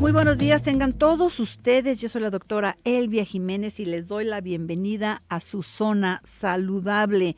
Muy buenos días, tengan todos ustedes. Yo soy la doctora Elvia Jiménez y les doy la bienvenida a su zona saludable.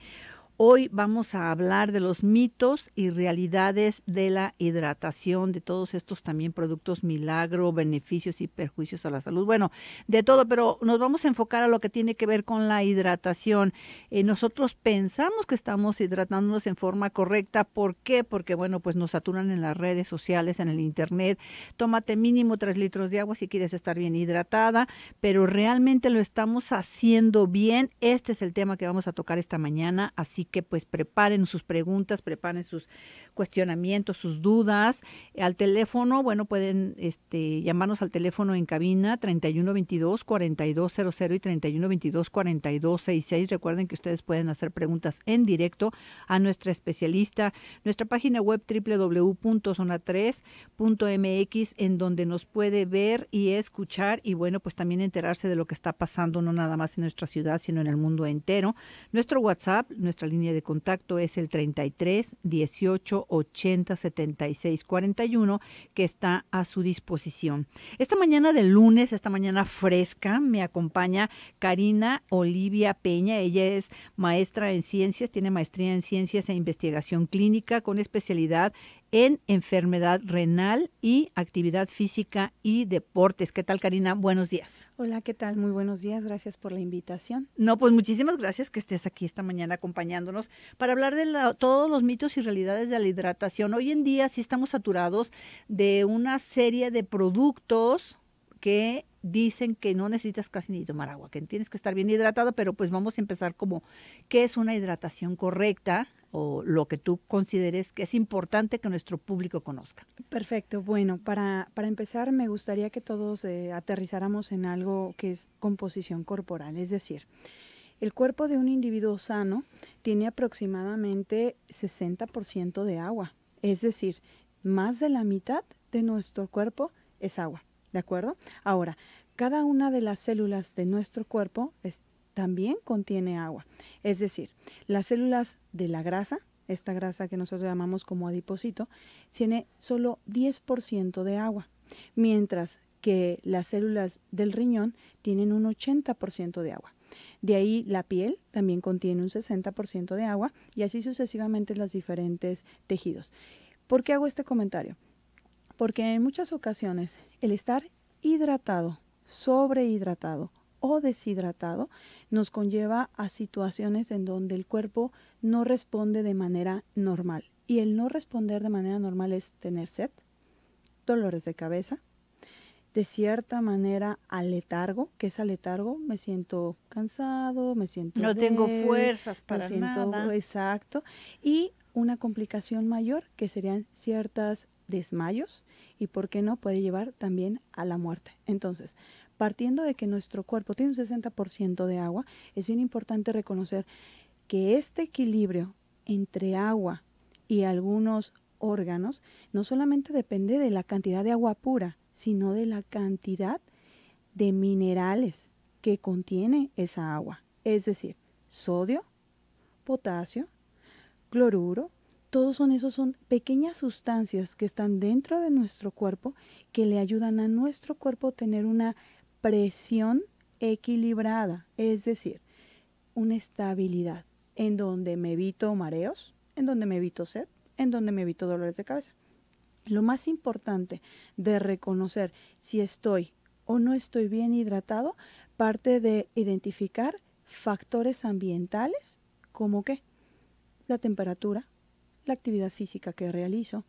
Hoy vamos a hablar de los mitos y realidades de la hidratación, de todos estos también productos milagro, beneficios y perjuicios a la salud. Bueno, de todo, pero nos vamos a enfocar a lo que tiene que ver con la hidratación. Eh, nosotros pensamos que estamos hidratándonos en forma correcta. ¿Por qué? Porque, bueno, pues nos saturan en las redes sociales, en el internet. Tómate mínimo tres litros de agua si quieres estar bien hidratada, pero realmente lo estamos haciendo bien. Este es el tema que vamos a tocar esta mañana, así que pues preparen sus preguntas, preparen sus cuestionamientos, sus dudas. Al teléfono, bueno, pueden este, llamarnos al teléfono en cabina 3122 4200 y 3122 4266. Recuerden que ustedes pueden hacer preguntas en directo a nuestra especialista, nuestra página web www.zona3.mx en donde nos puede ver y escuchar y bueno, pues también enterarse de lo que está pasando no nada más en nuestra ciudad, sino en el mundo entero. Nuestro WhatsApp, nuestra línea de contacto es el 33 18 80 76 41 que está a su disposición. Esta mañana de lunes, esta mañana fresca, me acompaña Karina Olivia Peña. Ella es maestra en ciencias, tiene maestría en ciencias e investigación clínica con especialidad en enfermedad renal y actividad física y deportes. ¿Qué tal, Karina? Buenos días. Hola, ¿qué tal? Muy buenos días. Gracias por la invitación. No, pues muchísimas gracias que estés aquí esta mañana acompañándonos para hablar de todos los mitos y realidades de la hidratación. Hoy en día sí estamos saturados de una serie de productos que dicen que no necesitas casi ni tomar agua, que tienes que estar bien hidratado, pero pues vamos a empezar como qué es una hidratación correcta, o lo que tú consideres que es importante que nuestro público conozca. Perfecto. Bueno, para, para empezar me gustaría que todos eh, aterrizáramos en algo que es composición corporal, es decir, el cuerpo de un individuo sano tiene aproximadamente 60% de agua, es decir, más de la mitad de nuestro cuerpo es agua, ¿de acuerdo? Ahora, cada una de las células de nuestro cuerpo también contiene agua. Es decir, las células de la grasa, esta grasa que nosotros llamamos como adipocito, tiene solo 10% de agua, mientras que las células del riñón tienen un 80% de agua. De ahí la piel también contiene un 60% de agua y así sucesivamente los diferentes tejidos. ¿Por qué hago este comentario? Porque en muchas ocasiones el estar hidratado, sobrehidratado o deshidratado nos conlleva a situaciones en donde el cuerpo no responde de manera normal. Y el no responder de manera normal es tener sed, dolores de cabeza, de cierta manera aletargo, que es aletargo, me siento cansado, me siento... No tengo fuerzas para me nada. Exacto. Y una complicación mayor que serían ciertas desmayos y, ¿por qué no?, puede llevar también a la muerte. Entonces, Partiendo de que nuestro cuerpo tiene un 60% de agua, es bien importante reconocer que este equilibrio entre agua y algunos órganos no solamente depende de la cantidad de agua pura, sino de la cantidad de minerales que contiene esa agua, es decir, sodio, potasio, cloruro, todos son esos son pequeñas sustancias que están dentro de nuestro cuerpo que le ayudan a nuestro cuerpo a tener una presión equilibrada, es decir, una estabilidad en donde me evito mareos, en donde me evito sed, en donde me evito dolores de cabeza. Lo más importante de reconocer si estoy o no estoy bien hidratado parte de identificar factores ambientales como qué, la temperatura, la actividad física que realizo,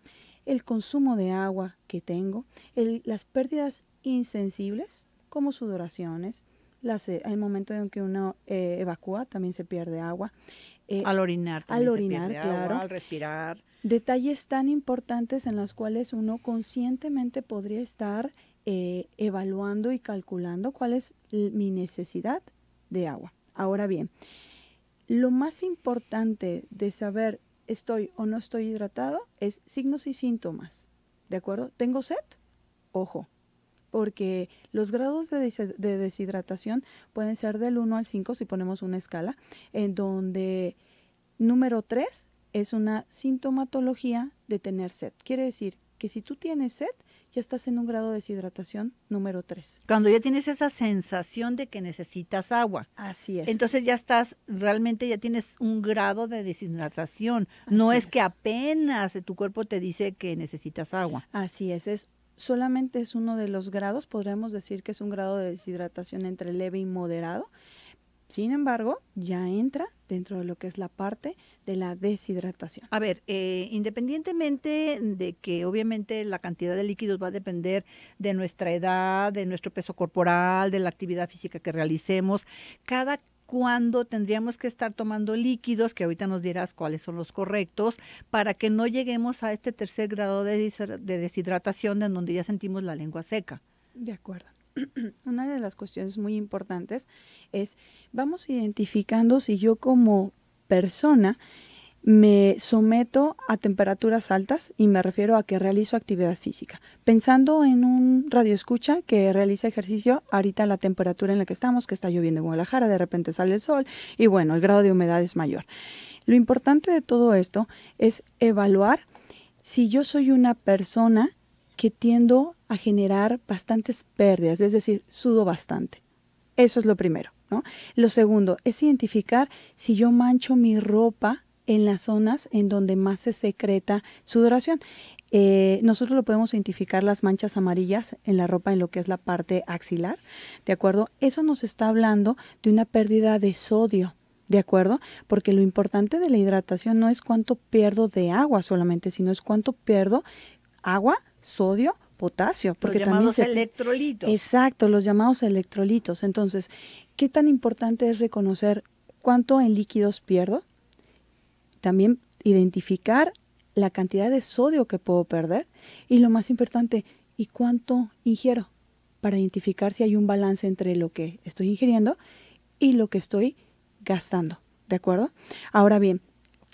el consumo de agua que tengo, las pérdidas insensibles, como sudoraciones. el eh, momento en que uno eh, evacúa también se pierde agua. Eh, al orinar también. Al orinar, se pierde claro. Agua, al respirar. Detalles tan importantes en los cuales uno conscientemente podría estar evaluando y calculando cuál es mi necesidad de agua. Ahora bien, lo más importante de saber estoy o no estoy hidratado es signos y síntomas. ¿De acuerdo? ¿Tengo sed? Ojo, porque los grados de, deshidratación pueden ser del 1 al 5 si ponemos una escala, en donde número 3 es una sintomatología de tener sed. Quiere decir que si tú tienes sed, ya estás en un grado de deshidratación número 3. Cuando ya tienes esa sensación de que necesitas agua. Así es. Entonces ya estás, realmente ya tienes un grado de deshidratación. no es, que apenas tu cuerpo te dice que necesitas agua. Así es, es solamente es uno de los grados, podríamos decir que es un grado de deshidratación entre leve y moderado. Sin embargo, ya entra dentro de lo que es la parte de la deshidratación. A ver, eh, independientemente de que obviamente la cantidad de líquidos va a depender de nuestra edad, de nuestro peso corporal, de la actividad física que realicemos, cada cuándo tendríamos que estar tomando líquidos, que ahorita nos dirás cuáles son los correctos, para que no lleguemos a este tercer grado de, deshidratación en donde ya sentimos la lengua seca. De acuerdo. Una de las cuestiones muy importantes es, vamos identificando si yo como persona me someto a temperaturas altas y me refiero a que realizo actividad física. Pensando en un radioescucha que realiza ejercicio, ahorita la temperatura en la que estamos, que está lloviendo en Guadalajara, de repente sale el sol y bueno, el grado de humedad es mayor. Lo importante de todo esto es evaluar si yo soy una persona que tiendo a generar bastantes pérdidas, es decir, sudo bastante. Eso es lo primero. ¿no? Lo segundo es identificar si yo mancho mi ropa en las zonas en donde más se secreta sudoración. Eh, nosotros lo podemos identificar las manchas amarillas en la ropa en lo que es la parte axilar, ¿de acuerdo? Eso nos está hablando de una pérdida de sodio. ¿De acuerdo? Porque lo importante de la hidratación no es cuánto pierdo de agua solamente, sino es cuánto pierdo agua, sodio, potasio. Porque los también se... electrolitos. Exacto, los llamados electrolitos. Entonces, ¿qué tan importante es reconocer cuánto en líquidos pierdo? también identificar la cantidad de sodio que puedo perder y lo más importante, ¿y cuánto ingiero? Para identificar si hay un balance entre lo que estoy ingiriendo y lo que estoy gastando, ¿de acuerdo? Ahora bien,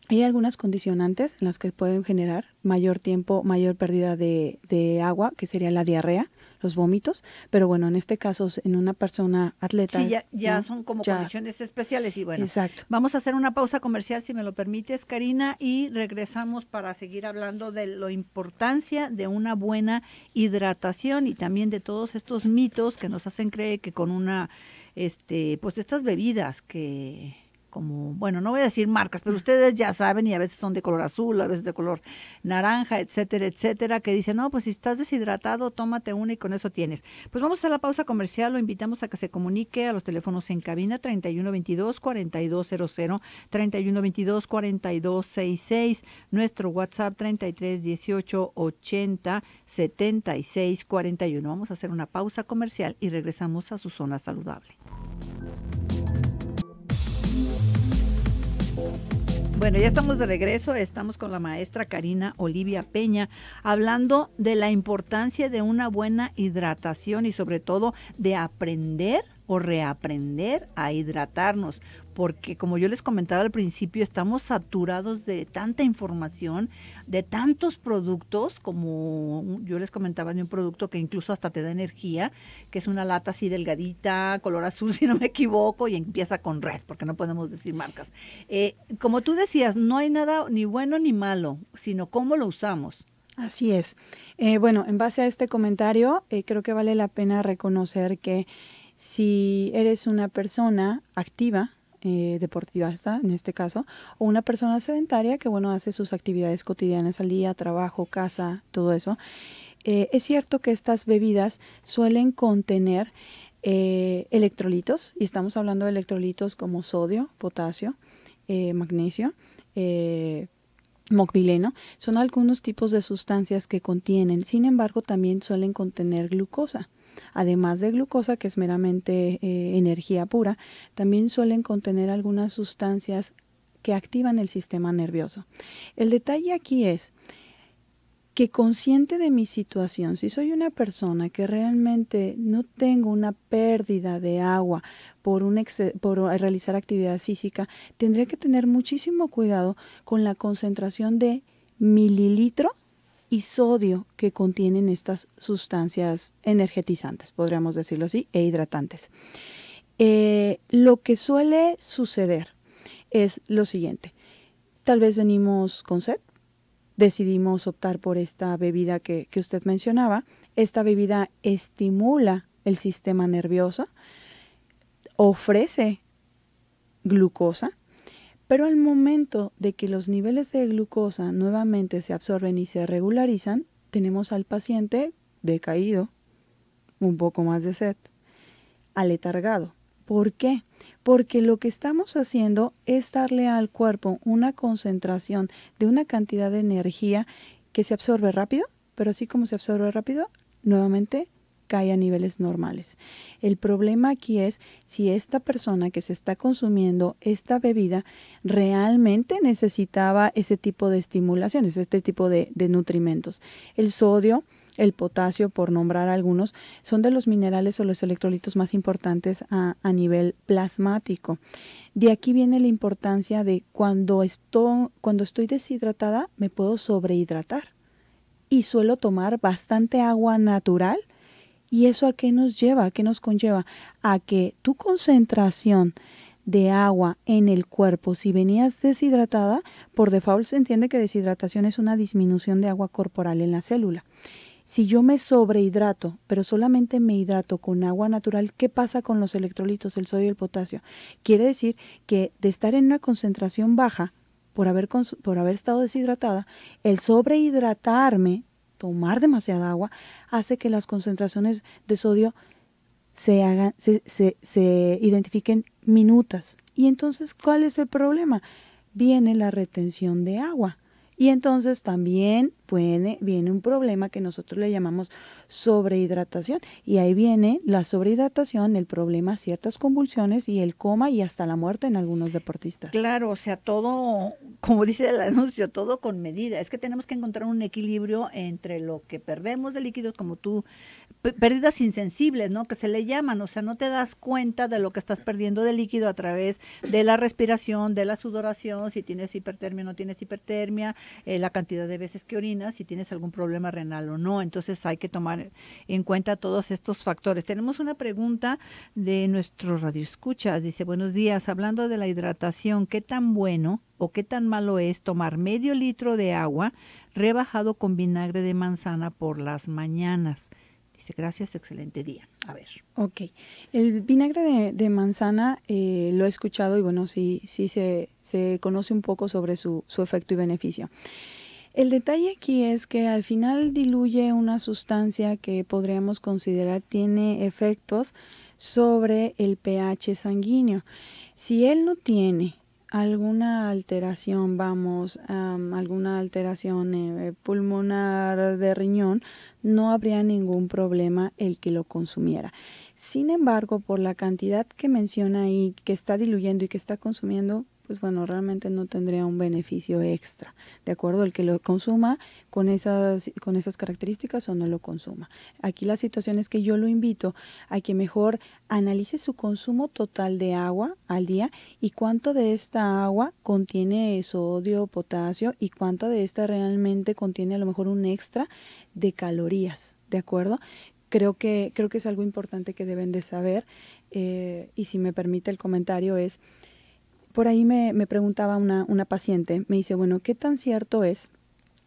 hay algunas condicionantes en las que pueden generar mayor tiempo, mayor pérdida de, de agua, que sería la diarrea los vómitos, pero bueno, en este caso, en una persona atleta. Sí, ya, son como condiciones especiales y bueno. Exacto. Vamos a hacer una pausa comercial, si me lo permites, Karina, y regresamos para seguir hablando de la importancia de una buena hidratación y también de todos estos mitos que nos hacen creer que con una, este, pues estas bebidas que bueno, no voy a decir marcas, pero ustedes ya saben y a veces son de color azul, a veces de color naranja, etcétera, etcétera, que dicen, no, pues si estás deshidratado, tómate una y con eso tienes. Pues vamos a la pausa comercial, lo invitamos a que se comunique a los teléfonos en cabina 3122-4200, 3122-4266, nuestro WhatsApp 3318807641. Vamos a hacer una pausa comercial y regresamos a su zona saludable. Bueno, ya estamos de regreso, estamos con la maestra Karina Olivia Peña hablando de la importancia de una buena hidratación y sobre todo de aprender o reaprender a hidratarnos, porque como yo les comentaba al principio, estamos saturados de tanta información, de tantos productos, como yo les comentaba de un producto que incluso hasta te da energía, que es una lata así delgadita, color azul si no me equivoco, y empieza con red, porque no podemos decir marcas. Eh, como tú decías, no hay nada ni bueno ni malo, sino cómo lo usamos. Así es. Eh, bueno, en base a este comentario, eh, creo que vale la pena reconocer que si eres una persona activa, eh, deportivista en este caso, o una persona sedentaria que, bueno, hace sus actividades cotidianas al día, trabajo, casa, todo eso. Eh, es cierto que estas bebidas suelen contener eh, electrolitos, y estamos hablando de electrolitos como sodio, potasio, eh, magnesio, moquileno, son algunos tipos de sustancias que contienen, sin embargo también suelen contener glucosa además de glucosa, que es meramente eh, energía pura, también suelen contener algunas sustancias que activan el sistema nervioso. El detalle aquí es que consciente de mi situación, si soy una persona que realmente no tengo una pérdida de agua por, por realizar actividad física, tendría que tener muchísimo cuidado con la concentración de mililitro y sodio que contienen estas sustancias energetizantes, podríamos decirlo así, e hidratantes. Eh, lo que suele suceder es lo siguiente. Tal vez venimos con sed, decidimos optar por esta bebida que, que usted mencionaba. Esta bebida estimula el sistema nervioso, ofrece glucosa pero al momento de que los niveles de glucosa nuevamente se absorben y se regularizan, tenemos al paciente decaído, un poco más de sed, aletargado. ¿Por qué? Porque lo que estamos haciendo es darle al cuerpo una concentración de una cantidad de energía que se absorbe rápido, pero así como se absorbe rápido, nuevamente cae a niveles normales. El problema aquí es si esta persona que se está consumiendo esta bebida realmente necesitaba ese tipo de estimulaciones, este tipo de, de nutrimentos. El sodio, el potasio, por nombrar algunos, son de los minerales o los electrolitos más importantes a, nivel plasmático. De aquí viene la importancia de cuando, cuando estoy deshidratada me puedo sobrehidratar y suelo tomar bastante agua natural ¿Y eso a qué nos lleva? ¿A qué nos conlleva? A que tu concentración de agua en el cuerpo, si venías deshidratada, por default se entiende que deshidratación es una disminución de agua corporal en la célula. Si yo me sobrehidrato, pero solamente me hidrato con agua natural, ¿qué pasa con los electrolitos, el sodio y el potasio? Quiere decir que de estar en una concentración baja, por haber, por haber estado deshidratada, el sobrehidratarme, tomar demasiada agua, hace que las concentraciones de sodio se, hagan, se, se, identifiquen minutas. Y entonces, ¿cuál es el problema? Viene la retención de agua. Y entonces también viene un problema que nosotros le llamamos sobrehidratación. Y ahí viene la sobrehidratación, el problema, ciertas convulsiones y el coma y hasta la muerte en algunos deportistas. Claro, o sea, todo, como dice el anuncio, todo con medida. Es que tenemos que encontrar un equilibrio entre lo que perdemos de líquidos, como tú, pérdidas insensibles, ¿no? Que se le llaman, o sea, no te das cuenta de lo que estás perdiendo de líquido a través de la respiración, de la sudoración, si tienes hipertermia o no tienes hipertermia, eh, la cantidad de veces que orinas si tienes algún problema renal o no. Entonces hay que tomar en cuenta todos estos factores. Tenemos una pregunta de nuestro radio escuchas. Dice, buenos días, hablando de la hidratación, ¿qué tan bueno o qué tan malo es tomar medio litro de agua rebajado con vinagre de manzana por las mañanas? Dice, gracias, excelente día. A ver. Ok. El vinagre de, manzana eh, lo he escuchado y bueno, sí, sí se, conoce un poco sobre su, su efecto y beneficio. El detalle aquí es que al final diluye una sustancia que podríamos considerar tiene efectos sobre el pH sanguíneo. Si él no tiene alguna alteración, vamos, alguna alteración eh, eh, pulmonar de riñón, no habría ningún problema el que lo consumiera. Sin embargo, por la cantidad que menciona ahí, que está diluyendo y que está consumiendo, pues bueno, realmente no tendría un beneficio extra, ¿de acuerdo? El que lo consuma con esas, con características o no lo consuma. Aquí la situación es que yo lo invito a que mejor analice su consumo total de agua al día y cuánto de esta agua contiene sodio, potasio y cuánto de esta realmente contiene a lo mejor un extra de calorías, ¿de acuerdo? Creo que, creo que es algo importante que deben de saber eh, y si me permite el comentario es por ahí me, me preguntaba una, una paciente, me dice, bueno, ¿qué tan cierto es,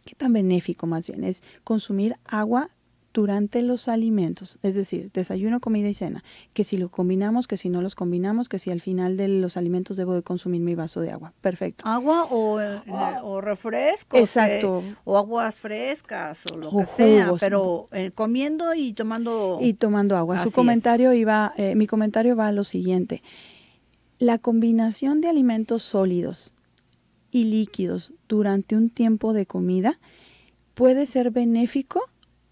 qué tan benéfico más bien es consumir agua durante los alimentos, es decir, desayuno, comida y cena, que si lo combinamos, que si no los combinamos, que si al final de los alimentos debo de consumir mi vaso de agua. Perfecto. Agua o, refresco, eh, ah. o Exacto. o aguas frescas o lo que sea, pero eh, comiendo y tomando. Y tomando agua. Su comentario iba, eh, mi comentario va a lo siguiente. La combinación de alimentos sólidos y líquidos durante un tiempo de comida puede ser benéfico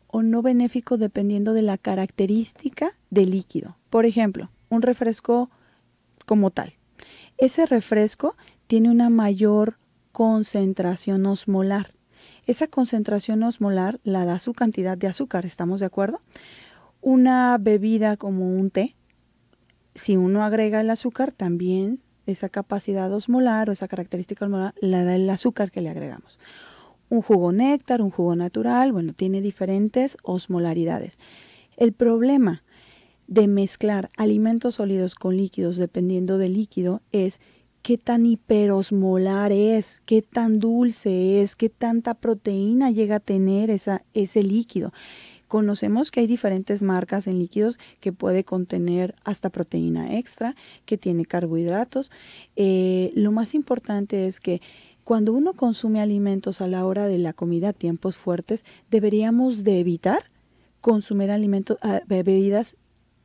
o no benéfico dependiendo de la característica del líquido. Por ejemplo, un refresco como tal. Ese refresco tiene una mayor concentración osmolar. Esa concentración osmolar la da su cantidad de azúcar, ¿estamos de acuerdo? Una bebida como un té si uno agrega el azúcar, también esa capacidad osmolar o esa característica osmolar la da el azúcar que le agregamos. Un jugo néctar, un jugo natural, bueno, tiene diferentes osmolaridades. El problema de mezclar alimentos sólidos con líquidos, dependiendo del líquido, es qué tan hiperosmolar es, qué tan dulce es, qué tanta proteína llega a tener ese líquido. Conocemos que hay diferentes marcas en líquidos que puede contener hasta proteína extra, que tiene carbohidratos. Eh, lo más importante es que cuando uno consume alimentos a la hora de la comida, tiempos fuertes, deberíamos de evitar consumir alimentos, ah, bebidas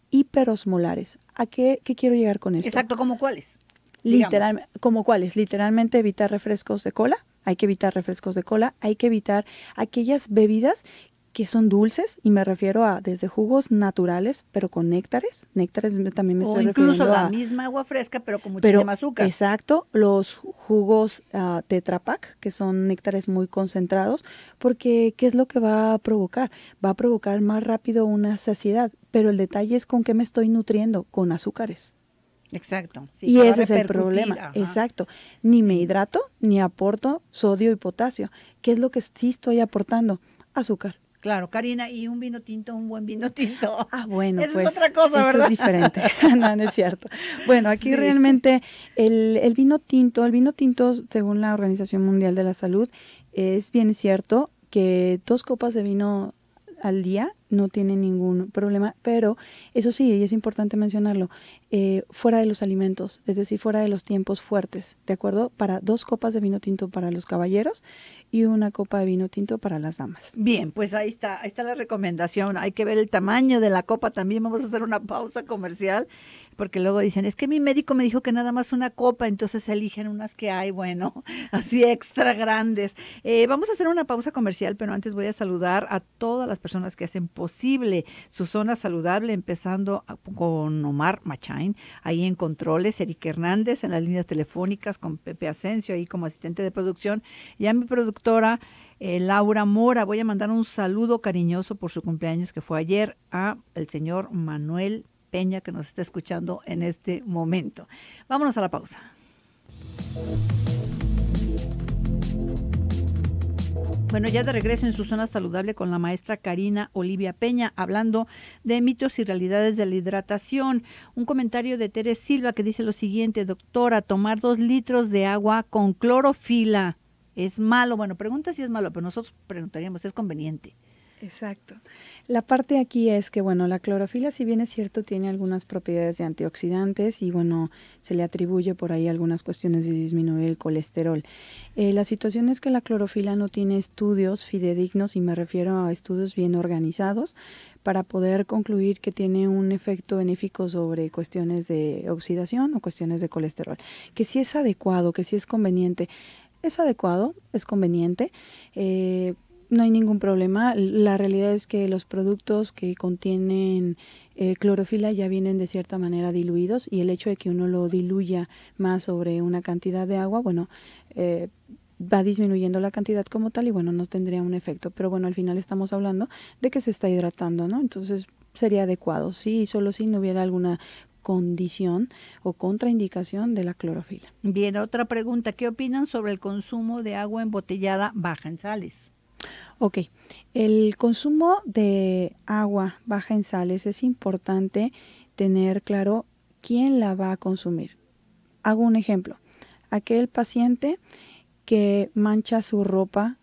hiperosmolares. ¿A qué, quiero llegar con esto? Exacto, ¿como cuáles? Literal, ¿Como cuáles? Literalmente evitar refrescos de cola, hay que evitar refrescos de cola, hay que evitar aquellas bebidas que son dulces, y me refiero a desde jugos naturales, pero con néctares. Néctares también me o incluso la misma agua fresca, pero con muchísima azúcar. Exacto, los jugos uh, ah, tetrapac, que son néctares muy concentrados, porque ¿qué es lo que va a provocar? Va a provocar más rápido una saciedad, pero el detalle es con qué me estoy nutriendo, con azúcares. Exacto. y ese es el problema. Exacto. Ni me hidrato, ni aporto sodio y potasio. ¿Qué es lo que sí estoy aportando? Azúcar. Claro, Karina, y un vino tinto, un buen vino tinto. Ah, bueno, eso es pues, otra cosa, eso es diferente. no, no es cierto. Bueno, aquí realmente el, el, vino tinto, el vino tinto, según la Organización Mundial de la Salud, es bien cierto que dos copas de vino al día no tiene ningún problema, pero eso sí, y es importante mencionarlo, eh, fuera de los alimentos, es decir, fuera de los tiempos fuertes, ¿de acuerdo? Para dos copas de vino tinto para los caballeros y una copa de vino tinto para las damas. Bien, pues ahí está, ahí está la recomendación. Hay que ver el tamaño de la copa también. Vamos a hacer una pausa comercial porque luego dicen, es que mi médico me dijo que nada más una copa, entonces eligen unas que hay, bueno, así extra grandes. Eh, vamos a hacer una pausa comercial, pero antes voy a saludar a todas las personas que hacen posible su zona saludable, empezando con Omar Machain Ahí en controles, Eric Hernández en las líneas telefónicas con Pepe Asensio ahí como asistente de producción. Y a mi productora eh, Laura Mora, voy a mandar un saludo cariñoso por su cumpleaños que fue ayer a el señor Manuel Peña que nos está escuchando en este momento. Vámonos a la pausa. Bueno, ya de regreso en su zona saludable con la maestra Karina Olivia Peña, hablando de mitos y realidades de la hidratación. Un comentario de Teres Silva que dice lo siguiente, doctora, tomar dos litros de agua con clorofila es malo. Bueno, pregunta si es malo, pero nosotros preguntaríamos, ¿es conveniente? Exacto. La parte aquí es que, bueno, la clorofila, si bien es cierto, tiene algunas propiedades de antioxidantes y, bueno, se le atribuye por ahí algunas cuestiones de disminuir el colesterol. Eh, la situación es que la clorofila no tiene estudios fidedignos, y me refiero a estudios bien organizados, para poder concluir que tiene un efecto benéfico sobre cuestiones de oxidación o cuestiones de colesterol. Que si es adecuado, que si es conveniente. Es adecuado, es conveniente. Eh, no hay ningún problema. La realidad es que los productos que contienen eh, clorofila ya vienen de cierta manera diluidos y el hecho de que uno lo diluya más sobre una cantidad de agua, bueno, eh, va disminuyendo la cantidad como tal y bueno, no tendría un efecto. Pero bueno, al final estamos hablando de que se está hidratando, ¿no? Entonces sería adecuado, sí, y solo si no hubiera alguna condición o contraindicación de la clorofila. Bien, otra pregunta, ¿qué opinan sobre el consumo de agua embotellada baja en sales? Ok, el consumo de agua baja en sales es importante tener claro quién la va a consumir. Hago un ejemplo. Aquel paciente que mancha su ropa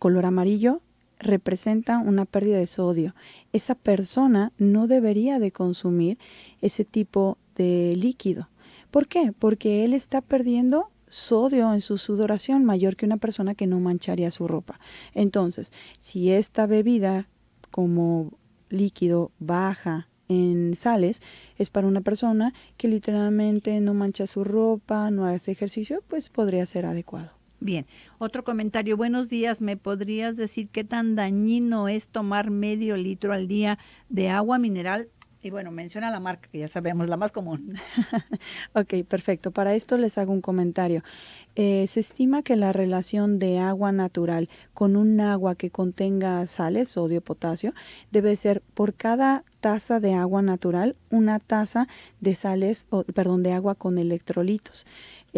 color amarillo representa una pérdida de sodio. Esa persona no debería de consumir ese tipo de líquido. ¿Por qué? Porque él está perdiendo sodio en su sudoración mayor que una persona que no mancharía su ropa. Entonces, si esta bebida como líquido baja en sales es para una persona que literalmente no mancha su ropa, no hace ejercicio, pues podría ser adecuado. Bien, otro comentario. Buenos días, ¿me podrías decir qué tan dañino es tomar medio litro al día de agua mineral y bueno, menciona la marca, que ya sabemos, la más común. ok, perfecto. Para esto les hago un comentario. Eh, se estima que la relación de agua natural con un agua que contenga sales, sodio, potasio, debe ser por cada taza de agua natural, una taza de sales, o, perdón, de agua con electrolitos.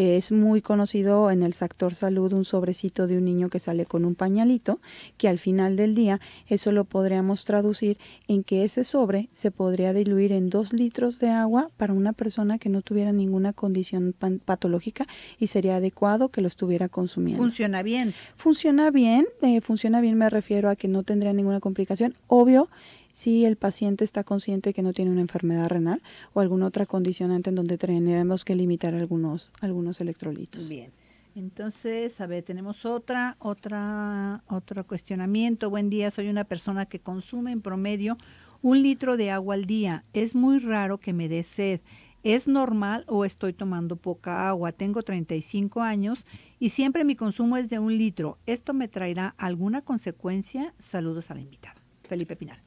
Eh, es muy conocido en el sector salud un sobrecito de un niño que sale con un pañalito, que al final del día eso lo podríamos traducir en que ese sobre se podría diluir en dos litros de agua para una persona que no tuviera ninguna condición patológica y sería adecuado que lo estuviera consumiendo. Funciona bien. Funciona bien, eh, funciona bien me refiero a que no tendría ninguna complicación. Obvio si el paciente está consciente que no tiene una enfermedad renal o alguna otra condicionante en donde tenemos que limitar algunos, algunos electrolitos. Bien. Entonces, a ver, tenemos otra, otra, otro cuestionamiento. Buen día, soy una persona que consume en promedio un litro de agua al día. Es muy raro que me dé sed. ¿Es normal o estoy tomando poca agua? Tengo 35 años y siempre mi consumo es de un litro. ¿Esto me traerá alguna consecuencia? Saludos a la invitada. Felipe Pinal.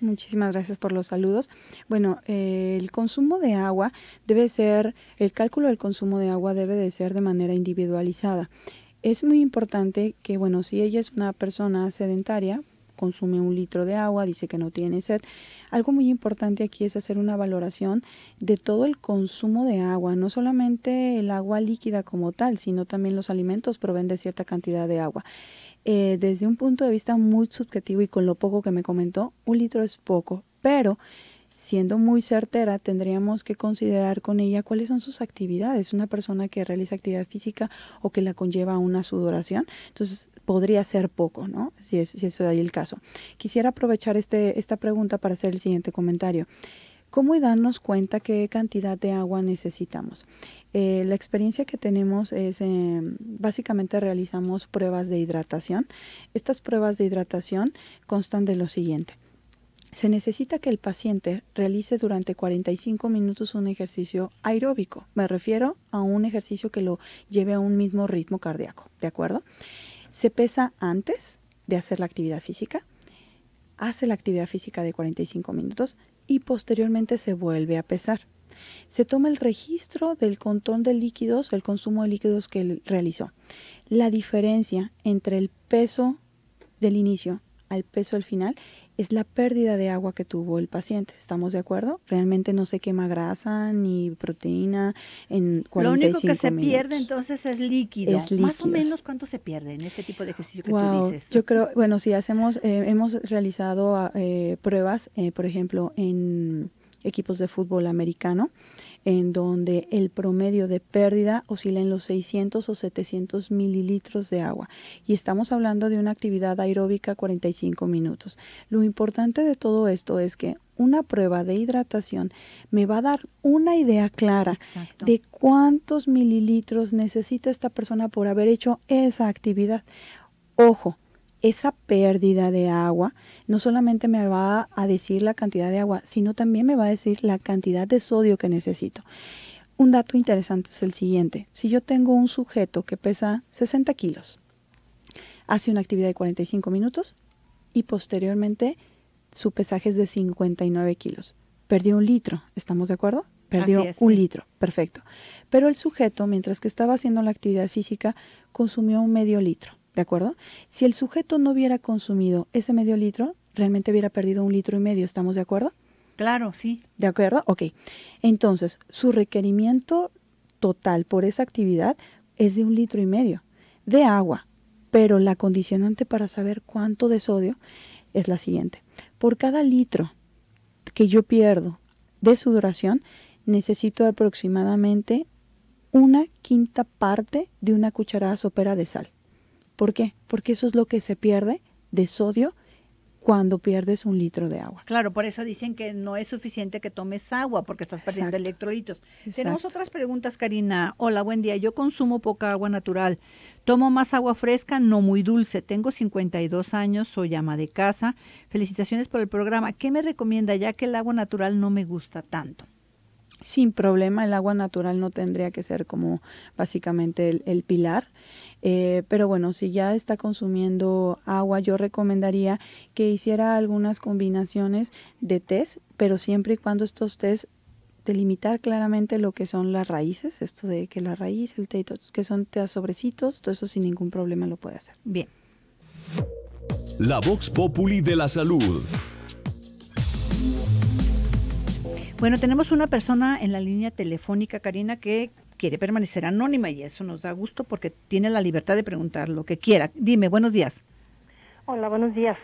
Muchísimas gracias por los saludos. Bueno, eh, el consumo de agua debe ser, el cálculo del consumo de agua debe de ser de manera individualizada. Es muy importante que, bueno, si ella es una persona sedentaria, consume un litro de agua, dice que no tiene sed. Algo muy importante aquí es hacer una valoración de todo el consumo de agua, no solamente el agua líquida como tal, sino también los alimentos proveen de cierta cantidad de agua. Eh, desde un punto de vista muy subjetivo y con lo poco que me comentó, un litro es poco, pero siendo muy certera, tendríamos que considerar con ella cuáles son sus actividades. Una persona que realiza actividad física o que la conlleva a una sudoración, entonces podría ser poco, ¿no? Si es, si es ahí el caso. Quisiera aprovechar este, esta pregunta para hacer el siguiente comentario. ¿Cómo darnos cuenta qué cantidad de agua necesitamos? Eh, la experiencia que tenemos es, em, básicamente realizamos pruebas de hidratación. Estas pruebas de hidratación constan de lo siguiente. Se necesita que el paciente realice durante 45 minutos un ejercicio aeróbico. Me refiero a un ejercicio que lo lleve a un mismo ritmo cardíaco, ¿de acuerdo? Se pesa antes de hacer la actividad física, hace la actividad física de 45 minutos y posteriormente se vuelve a pesar se toma el registro del contón de líquidos, el consumo de líquidos que él realizó. La diferencia entre el peso del inicio al peso del final es la pérdida de agua que tuvo el paciente. ¿Estamos de acuerdo? Realmente no se quema grasa ni proteína en 45 Lo único que se pierde entonces es líquido. es líquido. Más o menos cuánto se pierde en este tipo de ejercicio que tú dices. Yo creo, bueno, si hacemos, eh, hemos realizado ah, eh, pruebas, eh, por ejemplo, en equipos de fútbol americano, en donde el promedio de pérdida oscila en los 600 o 700 mililitros de agua. Y estamos hablando de una actividad aeróbica 45 minutos. Lo importante de todo esto es que una prueba de hidratación me va a dar una idea clara de cuántos mililitros necesita esta persona por haber hecho esa actividad. Ojo, esa pérdida de agua no solamente me va a decir la cantidad de agua, sino también me va a decir la cantidad de sodio que necesito. Un dato interesante es el siguiente. Si yo tengo un sujeto que pesa 60 kilos, hace una actividad de 45 minutos y posteriormente su pesaje es de 59 kilos. Perdió un litro, ¿estamos de acuerdo? Perdió un litro, perfecto. Pero el sujeto, mientras que estaba haciendo la actividad física, consumió un medio litro. ¿De acuerdo? Si el sujeto no hubiera consumido ese medio litro, realmente hubiera perdido un litro y medio, ¿estamos de acuerdo? Claro, sí. ¿De acuerdo? Ok. Entonces, su requerimiento total por esa actividad es de un litro y medio de agua, pero la condicionante para saber cuánto de sodio es la siguiente. Por cada litro que yo pierdo de sudoración, necesito aproximadamente una quinta parte de una cucharada sopera de sal. ¿Por qué? Porque eso es lo que se pierde de sodio cuando pierdes un litro de agua. Claro, por eso dicen que no es suficiente que tomes agua porque estás perdiendo electrolitos. Tenemos otras preguntas, Karina. Hola, buen día. Yo consumo poca agua natural. Tomo más agua fresca, no muy dulce. Tengo 52 años, soy ama de casa. Felicitaciones por el programa. ¿Qué me recomienda ya que el agua natural no me gusta tanto? Sin problema, el agua natural no tendría que ser como básicamente el pilar eh, pero bueno, si ya está consumiendo agua, yo recomendaría que hiciera algunas combinaciones de test, pero siempre y cuando estos test delimitar claramente lo que son las raíces, esto de que la raíz, el té, que son teas sobrecitos, todo eso sin ningún problema lo puede hacer. Bien. La Vox Populi de la Salud. Bueno, tenemos una persona en la línea telefónica, Karina, que quiere permanecer anónima y eso nos da gusto porque tiene la libertad de preguntar lo que quiera. Dime, buenos días. Hola, buenos días.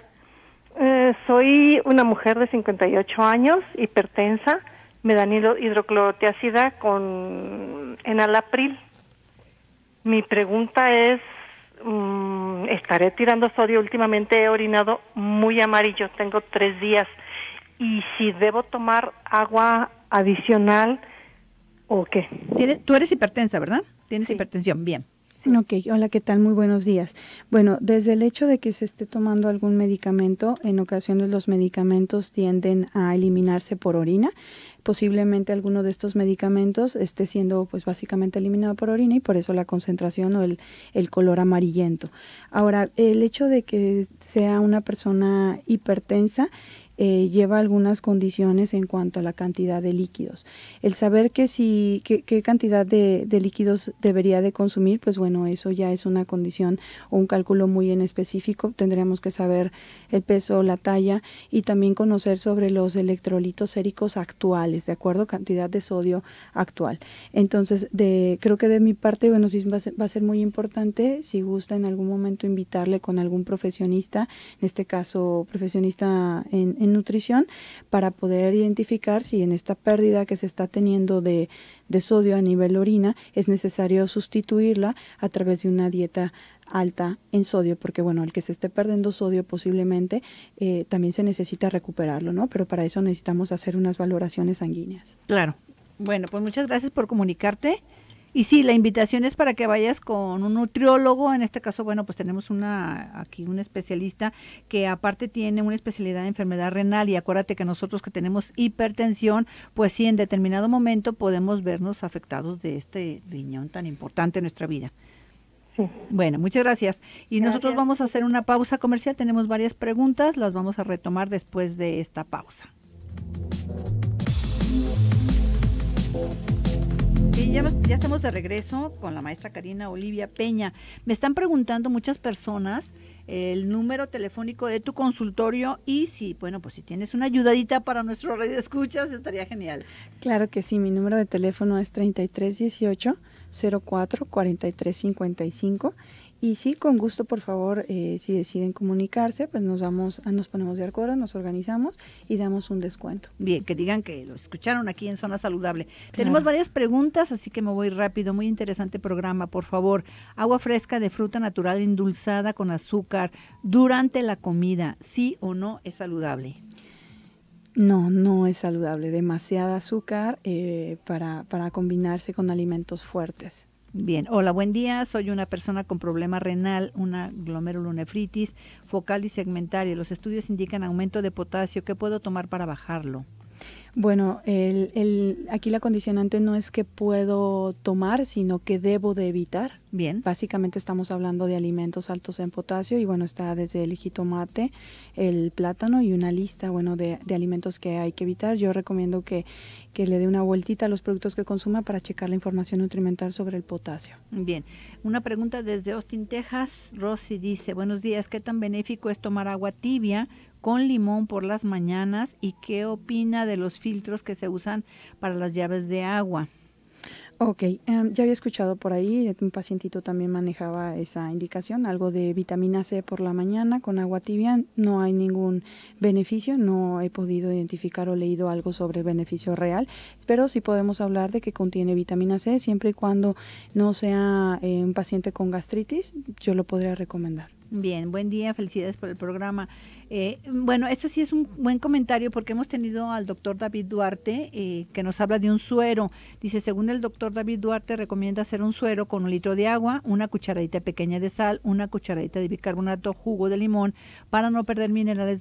Eh, soy una mujer de 58 años, hipertensa, me dan hidroclorotiacida con enalapril. Mi pregunta es, mm, estaré tirando sodio, últimamente he orinado muy amarillo, tengo tres días, y si debo tomar agua adicional ¿O qué? tú eres hipertensa, ¿verdad? Tienes hipertensión, bien. Ok, hola, ¿qué tal? Muy buenos días. Bueno, desde el hecho de que se esté tomando algún medicamento, en ocasiones los medicamentos tienden a eliminarse por orina. Posiblemente alguno de estos medicamentos esté siendo pues básicamente eliminado por orina y por eso la concentración o el color amarillento. Ahora, el hecho de que sea una persona hipertensa eh, lleva algunas condiciones en cuanto a la cantidad de líquidos. El saber que si, qué cantidad de, líquidos debería de consumir, pues bueno, eso ya es una condición o un cálculo muy en específico. tendríamos que saber el peso, la talla y también conocer sobre los electrolitos séricos actuales, ¿de acuerdo? Cantidad de sodio actual. Entonces, de, creo que de mi parte, bueno, sí va a, ser, va a ser muy importante, si gusta en algún momento invitarle con algún profesionista, en este caso profesionista en nutrición para poder identificar si en esta pérdida que se está teniendo de, sodio a nivel orina es necesario sustituirla a través de una dieta alta en sodio, porque bueno, el que se esté perdiendo sodio posiblemente eh, también se necesita recuperarlo, ¿no? Pero para eso necesitamos hacer unas valoraciones sanguíneas. Claro. Bueno, pues muchas gracias por comunicarte y sí, la invitación es para que vayas con un nutriólogo. En este caso, bueno, pues tenemos una aquí un especialista que aparte tiene una especialidad de enfermedad renal. Y acuérdate que nosotros que tenemos hipertensión, pues sí, en determinado momento podemos vernos afectados de este riñón tan importante en nuestra vida. Bueno, muchas gracias. Y nosotros vamos a hacer una pausa comercial. Tenemos varias preguntas, las vamos a retomar después de esta pausa. ya, estamos de regreso con la maestra Karina Olivia Peña. Me están preguntando muchas personas eh, el número telefónico de tu consultorio y si, bueno, pues si tienes una ayudadita para nuestro radio escuchas, estaría genial. Claro que sí, mi número de teléfono es 3318 04 43 55 y sí, con gusto, por favor, eh, si deciden comunicarse, pues nos vamos, ah, nos ponemos de acuerdo, nos organizamos y damos un descuento. Bien, que digan que lo escucharon aquí en Zona Saludable. Tenemos varias preguntas, así que me voy rápido. Muy interesante programa, por favor. Agua fresca de fruta natural endulzada con azúcar durante la comida, ¿sí o no es saludable? No, no es saludable. Demasiada azúcar eh, para, para combinarse con alimentos fuertes. Bien, hola, buen día. Soy una persona con problema renal, una glomerulonefritis focal y segmentaria. Los estudios indican aumento de potasio. ¿Qué puedo tomar para bajarlo? Bueno, el, el, aquí la condicionante no es que puedo tomar, sino que debo de evitar. Bien. Básicamente estamos hablando de alimentos altos en potasio y bueno, está desde el jitomate, el plátano y una lista, bueno, de, de alimentos que hay que evitar. Yo recomiendo que, que le dé una vueltita a los productos que consuma para checar la información nutrimental sobre el potasio. Bien. Una pregunta desde Austin, Texas. Rosy dice, buenos días, ¿qué tan benéfico es tomar agua tibia? con limón por las mañanas y qué opina de los filtros que se usan para las llaves de agua. Ok, em, ya había escuchado por ahí, eh, un pacientito también manejaba esa indicación, algo de vitamina C por la mañana con agua tibia, no hay ningún beneficio, no he podido identificar o leído algo sobre el beneficio real, pero si podemos hablar de que contiene vitamina C siempre y cuando no sea eh, un paciente con gastritis, yo lo podría recomendar. Bien, buen día, felicidades por el programa. Eh, bueno, esto sí es un buen comentario porque hemos tenido al doctor David Duarte eh, que nos habla de un suero. Dice, según el doctor David Duarte recomienda hacer un suero con un litro de agua, una cucharadita pequeña de sal, una cucharadita de bicarbonato, jugo de limón para no perder minerales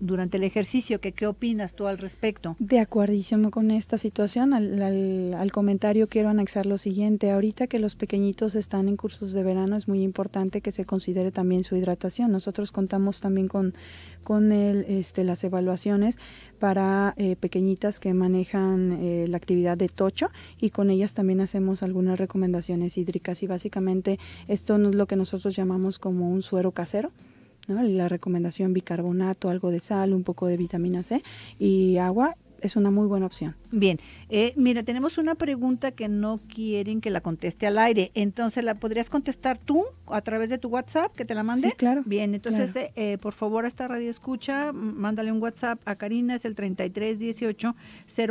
durante el, ejercicio. ¿Qué, opinas tú al respecto? De acuerdísimo con esta situación, al, al comentario quiero anexar lo siguiente. Ahorita que los pequeñitos están en cursos de verano es muy importante que se considere también su hidratación. Nosotros contamos también con con el, este, las evaluaciones para eh, pequeñitas que manejan eh, la actividad de tocho y con ellas también hacemos algunas recomendaciones hídricas y básicamente esto es lo que nosotros llamamos como un suero casero. La recomendación bicarbonato, algo de sal, un poco de vitamina C y agua es una muy buena opción. Bien, eh, mira, tenemos una pregunta que no quieren que la conteste al aire, entonces la podrías contestar tú a través de tu WhatsApp, que te la mande. Sí, claro. Bien, entonces eh, eh, por favor a esta radio escucha, mándale un WhatsApp a Karina, es el 3318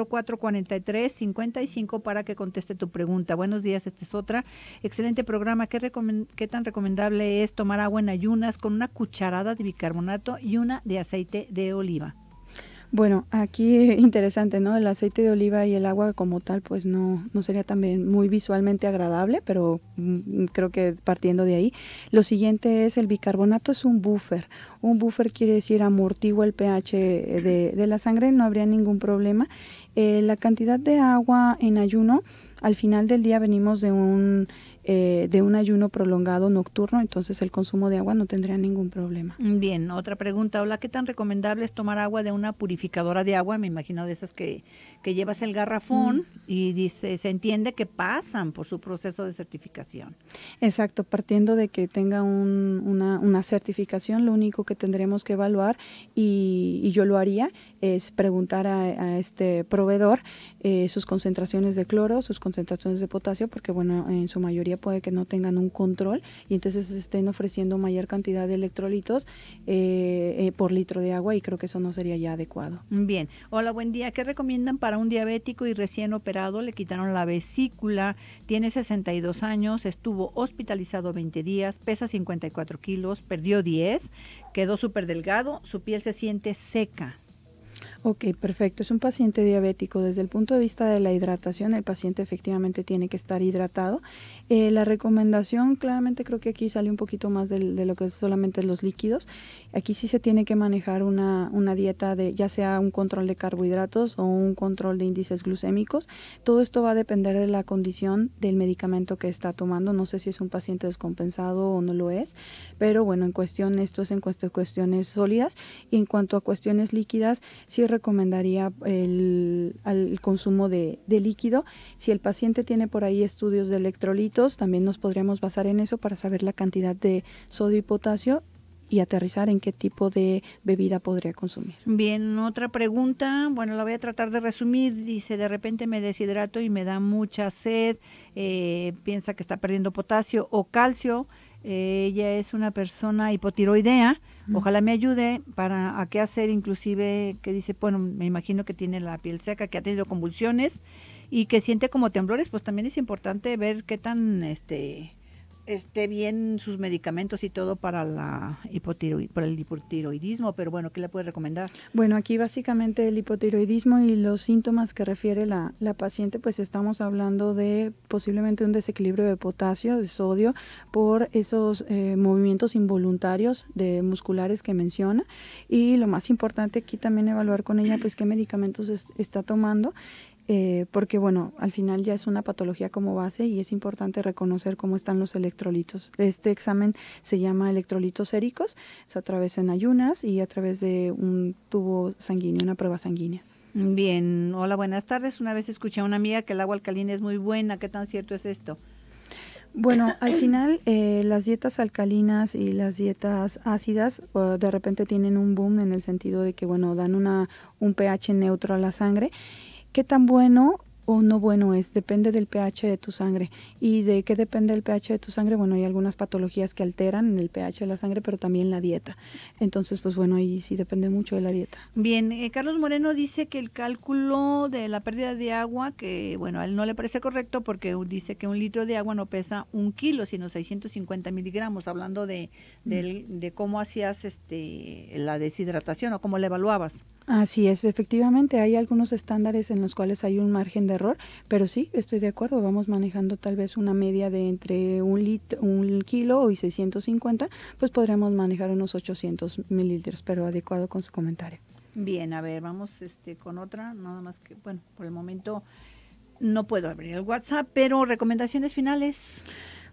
0443 55 para que conteste tu pregunta. Buenos días, esta es otra. Excelente programa, qué tan recomendable es tomar agua en ayunas con una cucharada de bicarbonato y una de aceite de oliva? Bueno, aquí interesante, ¿no? El aceite de oliva y el agua como tal, pues no, no sería también muy visualmente agradable, pero mm, mm, creo que partiendo de ahí. Lo siguiente es el bicarbonato, es un buffer. Un buffer quiere decir amortigua el pH de, la sangre, no habría ningún problema. Eh, la cantidad de agua en ayuno, al final del día venimos de un eh, de un ayuno prolongado nocturno, entonces el consumo de agua no tendría ningún problema. Bien, otra pregunta. Hola, ¿qué tan recomendable es tomar agua de una purificadora de agua? Me imagino de esas que, que llevas el garrafón mm. y dice, se entiende que pasan por su proceso de certificación. Exacto, partiendo de que tenga una, certificación, lo único que tendremos que evaluar, y, yo lo haría, es preguntar a, este proveedor eh, sus concentraciones de cloro, sus concentraciones de potasio, porque bueno, en su mayoría puede que no tengan un control y entonces estén ofreciendo mayor cantidad de electrolitos eh, eh, por litro de agua y creo que eso no sería ya adecuado. Bien, hola, buen día, ¿qué recomiendan para un diabético y recién operado, le quitaron la vesícula, tiene 62 años, estuvo hospitalizado 20 días, pesa 54 kilos, perdió 10, quedó súper delgado, su piel se siente seca. Ok, perfecto. Es un paciente diabético. Desde el punto de vista de la hidratación, el paciente efectivamente tiene que estar hidratado. Eh, la recomendación, claramente creo que aquí sale un poquito más de, lo que es solamente los líquidos. Aquí sí se tiene que manejar una, dieta de ya sea un control de carbohidratos o un control de índices glucémicos. Todo esto va a depender de la condición del medicamento que está tomando. No sé si es un paciente descompensado o no lo es, pero bueno, en cuestión, esto es en cuestiones sólidas. Y en cuanto a cuestiones líquidas, sí recomendaría el, consumo de, líquido. Si el paciente tiene por ahí estudios de electrolitos, también nos podríamos basar en eso para saber la cantidad de sodio y potasio y aterrizar en qué tipo de bebida podría consumir. Bien, otra pregunta, bueno, la voy a tratar de resumir, dice, de repente me deshidrato y me da mucha sed, eh, piensa que está perdiendo potasio o calcio, eh, ella es una persona hipotiroidea, Ojalá me ayude para a qué hacer, inclusive que dice, bueno, me imagino que tiene la piel seca, que ha tenido convulsiones y que siente como temblores, pues también es importante ver qué tan este esté bien sus medicamentos y todo para la el hipotiroidismo, pero bueno, ¿qué le puede recomendar? Bueno, aquí básicamente el hipotiroidismo y los síntomas que refiere la, paciente, pues estamos hablando de posiblemente un desequilibrio de potasio, de sodio, por esos eh, movimientos involuntarios de musculares que menciona. Y lo más importante aquí también evaluar con ella, pues qué medicamentos está tomando eh, porque bueno, al final ya es una patología como base y es importante reconocer cómo están los electrolitos. Este examen se llama electrolitos séricos, se a en ayunas y a través de un tubo sanguíneo, una prueba sanguínea. Bien, hola, buenas tardes. Una vez escuché a una amiga que el agua alcalina es muy buena, ¿qué tan cierto es esto? Bueno, al final eh, las dietas alcalinas y las dietas ácidas de repente tienen un boom en el sentido de que, bueno, dan una, un pH neutro a la sangre qué tan bueno o no bueno es, depende del pH de tu sangre. ¿Y de qué depende el pH de tu sangre? Bueno, hay algunas patologías que alteran el pH de la sangre, pero también la dieta. Entonces, pues bueno, ahí sí depende mucho de la dieta. Bien, eh, Carlos Moreno dice que el cálculo de la pérdida de agua, que bueno, a él no le parece correcto porque dice que un litro de agua no pesa un kilo, sino 650 miligramos, hablando mm. de, cómo hacías este, la deshidratación o cómo la evaluabas. Así es, efectivamente, hay algunos estándares en los cuales hay un margen de error, pero sí, estoy de acuerdo, vamos manejando tal vez una media de entre un, litro, un kilo y 650, pues podremos manejar unos 800 mililitros, pero adecuado con su comentario. Bien, a ver, vamos este, con otra, nada más que, bueno, por el momento no puedo abrir el WhatsApp, pero recomendaciones finales.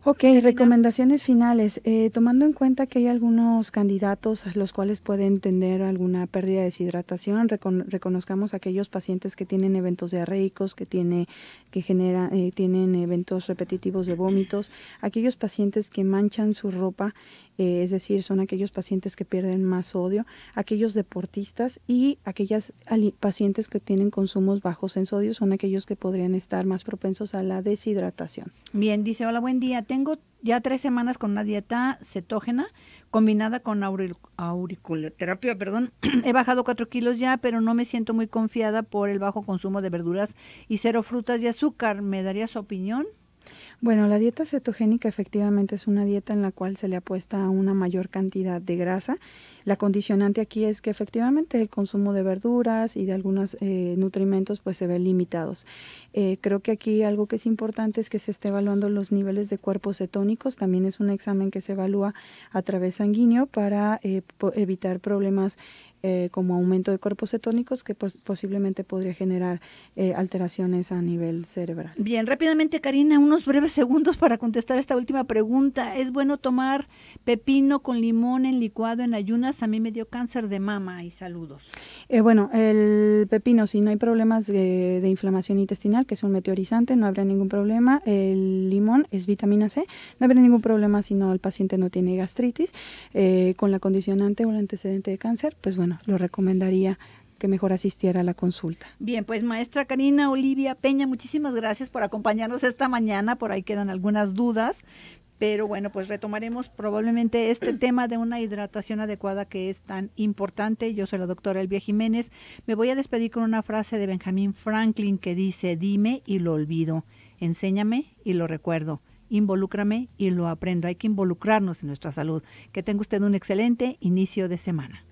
Ok, recomendaciones finales. Eh, tomando en cuenta que hay algunos candidatos a los cuales pueden tener alguna pérdida de deshidratación, reconozcamos aquellos pacientes que tienen eventos diarreicos, que, tiene, que genera, eh, tienen eventos repetitivos de vómitos, aquellos pacientes que manchan su ropa eh, es decir, son aquellos pacientes que pierden más sodio, aquellos deportistas y aquellas pacientes que tienen consumos bajos en sodio son aquellos que podrían estar más propensos a la deshidratación. Bien, dice, hola, buen día. Tengo ya tres semanas con una dieta cetógena combinada con auriculoterapia, perdón. He bajado cuatro kilos ya, pero no me siento muy confiada por el bajo consumo de verduras y cero frutas y azúcar. ¿Me daría su opinión? Bueno, la dieta cetogénica efectivamente es una dieta en la cual se le apuesta a una mayor cantidad de grasa. La condicionante aquí es que efectivamente el consumo de verduras y de algunos eh, nutrimentos pues se ve limitados. Eh, creo que aquí algo que es importante es que se esté evaluando los niveles de cuerpos cetónicos. También es un examen que se evalúa a través sanguíneo para eh, evitar problemas eh, como aumento de cuerpos cetónicos que posiblemente podría generar eh, alteraciones a nivel cerebral. Bien, rápidamente Karina, unos breves segundos para contestar esta última pregunta. ¿Es bueno tomar pepino con limón en licuado en ayunas? A mí me dio cáncer de mama y saludos. Eh, bueno, el pepino, si no hay problemas de, inflamación intestinal, que es un meteorizante, no habría ningún problema. El limón es vitamina C, no habrá ningún problema si no el paciente no tiene gastritis. con la condicionante o el antecedente de cáncer, pues bueno, lo recomendaría que mejor asistiera a la consulta. Bien, pues maestra Karina Olivia Peña, muchísimas gracias por acompañarnos esta mañana. Por ahí quedan algunas dudas, pero bueno, pues retomaremos probablemente este tema de una hidratación adecuada que es tan importante. Yo soy la doctora Elvia Jiménez. Me voy a despedir con una frase de Benjamín Franklin que dice, dime y lo olvido, enséñame y lo recuerdo. Involúcrame y lo aprendo. Hay que involucrarnos en nuestra salud. Que tenga usted un excelente inicio de semana.